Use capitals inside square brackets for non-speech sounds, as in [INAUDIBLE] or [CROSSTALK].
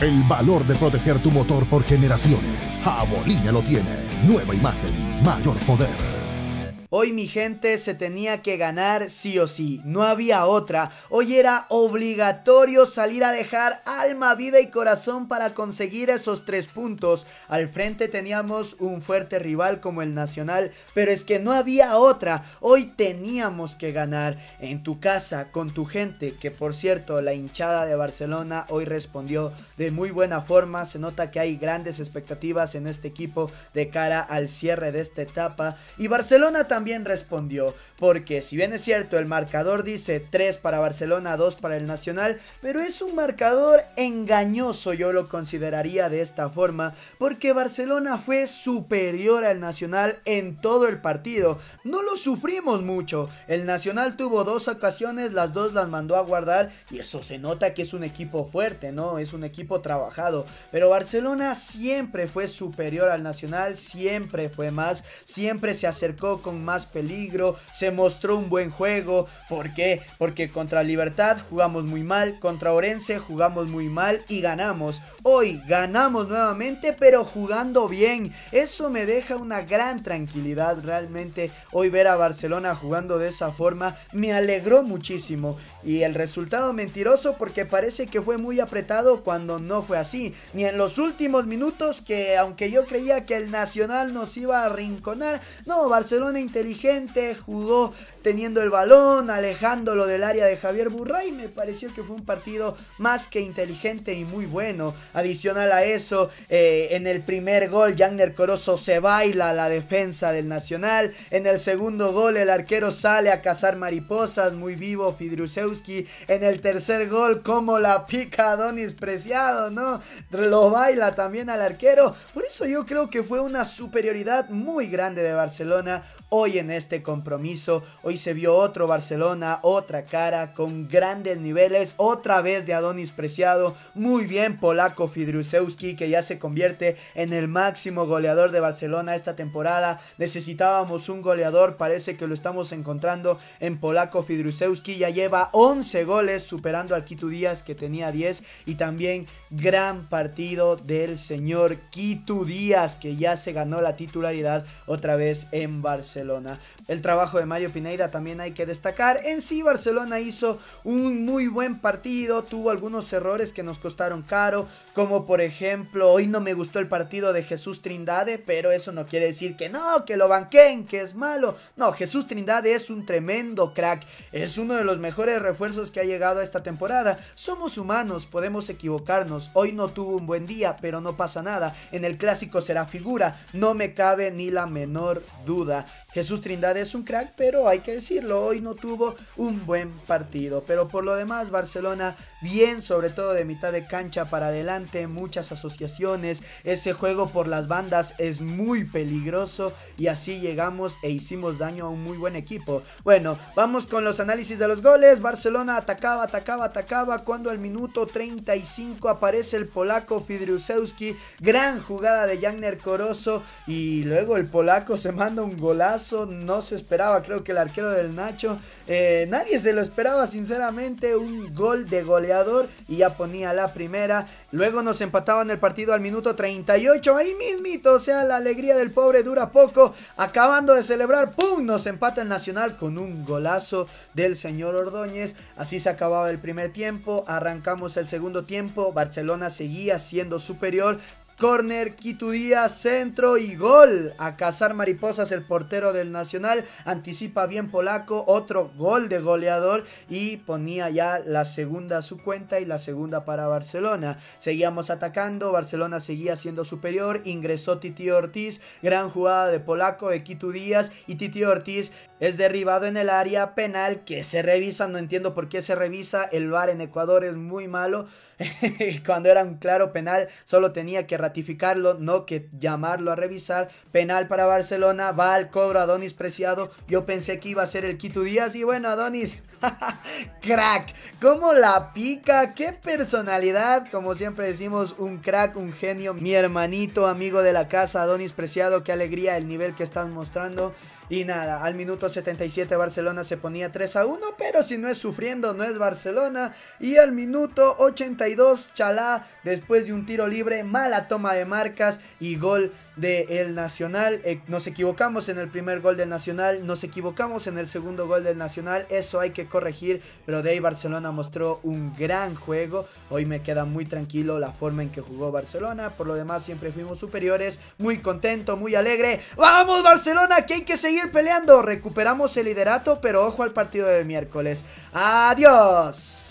El valor de proteger tu motor por generaciones. Jabolina lo tiene. Nueva imagen, mayor poder. Hoy mi gente se tenía que ganar sí o sí, no había otra. Hoy era obligatorio salir a dejar alma, vida y corazón para conseguir esos tres puntos. Al frente teníamos un fuerte rival como el Nacional, pero es que no había otra. Hoy teníamos que ganar en tu casa, con tu gente, que por cierto la hinchada de Barcelona hoy respondió de muy buena forma. Se nota que hay grandes expectativas en este equipo de cara al cierre de esta etapa. Y Barcelona también respondió, porque si bien es cierto el marcador dice 3 para Barcelona, 2 para el Nacional, pero es un marcador engañoso yo lo consideraría de esta forma, porque Barcelona fue superior al Nacional en todo el partido, no lo sufrimos mucho, el Nacional tuvo dos ocasiones, las dos las mandó a guardar y eso se nota que es un equipo fuerte, ¿no? Es un equipo trabajado, pero Barcelona siempre fue superior al Nacional, siempre fue más, siempre se acercó con más más peligro, se mostró un buen juego. ¿Por qué? Porque contra Libertad jugamos muy mal, contra Orense jugamos muy mal y ganamos. Hoy ganamos nuevamente, pero jugando bien. Eso me deja una gran tranquilidad realmente. Hoy ver a Barcelona jugando de esa forma me alegró muchísimo. Y el resultado mentiroso porque parece que fue muy apretado cuando no fue así. Ni en los últimos minutos que aunque yo creía que el Nacional nos iba a arrinconar, no, Barcelona inteligente, jugó teniendo el balón, alejándolo del área de Javier Burray. Me pareció que fue un partido más que inteligente y muy bueno. Adicional a eso, eh, en el primer gol, Jagner Corozo se baila la defensa del Nacional. En el segundo gol, el arquero sale a cazar mariposas, muy vivo Fidrusewski. En el tercer gol, como la pica Donis Preciado, ¿no? Lo baila también al arquero. Por eso yo creo que fue una superioridad muy grande de Barcelona hoy en este compromiso. Hoy se vio otro Barcelona, otra cara con grandes niveles, otra vez de Adonis Preciado, muy bien polaco Fidrusewski que ya se convierte en el máximo goleador de Barcelona esta temporada. Necesitábamos un goleador, parece que lo estamos encontrando en polaco Fidrusewski, ya lleva 11 goles superando al Kitu Díaz que tenía 10 y también gran partido del señor Kitu Díaz que ya se ganó la titularidad otra vez en Barcelona. El trabajo de Mario Pineda también hay que destacar. En sí, Barcelona hizo un muy buen partido, tuvo algunos errores que nos costaron caro, como por ejemplo, hoy no me gustó el partido de Jesús Trindade, pero eso no quiere decir que no, que lo banquen, que es malo. No, Jesús Trindade es un tremendo crack, es uno de los mejores refuerzos que ha llegado a esta temporada. Somos humanos, podemos equivocarnos. Hoy no tuvo un buen día, pero no pasa nada. En el clásico será figura, no me cabe ni la menor duda. Jesús Trindade es un crack, pero hay que decirlo, hoy no tuvo un buen partido. Pero por lo demás, Barcelona bien, sobre todo de mitad de cancha para adelante, muchas asociaciones, ese juego por las bandas es muy peligroso y así llegamos e hicimos daño a un muy buen equipo. Bueno, vamos con los análisis de los goles. Barcelona atacaba, atacaba, atacaba cuando al minuto 35 aparece el polaco Fidriusewski, gran jugada de Jagner Corozo y luego el polaco se manda un golazo no se esperaba, creo que el arquero del Nacho, eh, nadie se lo esperaba, sinceramente, un gol de goleador y ya ponía la primera. Luego nos empataban el partido al minuto 38, ahí mismito, o sea, la alegría del pobre dura poco. Acabando de celebrar, ¡pum! Nos empata el Nacional con un golazo del señor Ordóñez. Así se acababa el primer tiempo, arrancamos el segundo tiempo, Barcelona seguía siendo superior, Corner, Quito Díaz, centro y gol. A cazar mariposas el portero del Nacional. Anticipa bien Polaco, otro gol de goleador y ponía ya la segunda a su cuenta y la segunda para Barcelona. Seguíamos atacando, Barcelona seguía siendo superior. Ingresó Titi Ortiz, gran jugada de Polaco, de Quito Díaz y Titi Ortiz es derribado en el área penal que se revisa. No entiendo por qué se revisa. El VAR en Ecuador es muy malo. [LAUGHS] Cuando era un claro penal, solo tenía que no que llamarlo a revisar. Penal para Barcelona, va al cobro Adonis Preciado. Yo pensé que iba a ser el Quito Díaz y bueno, Adonis, [LAUGHS] crack, Como la pica, qué personalidad, como siempre decimos, un crack, un genio, mi hermanito, amigo de la casa, Adonis Preciado, qué alegría el nivel que están mostrando. Y nada, al minuto 77 Barcelona se ponía 3 a 1, pero si no es sufriendo, no es Barcelona. Y al minuto 82 Chalá, después de un tiro libre, mala toma de marcas y gol del Nacional. Eh, nos equivocamos en el primer gol del Nacional, nos equivocamos en el segundo gol del Nacional, eso hay que corregir, pero de ahí Barcelona mostró un gran juego. Hoy me queda muy tranquilo la forma en que jugó Barcelona, por lo demás siempre fuimos superiores, muy contento, muy alegre. ¡Vamos Barcelona, que hay que seguir peleando! Recuperamos el liderato, pero ojo al partido del miércoles. ¡Adiós!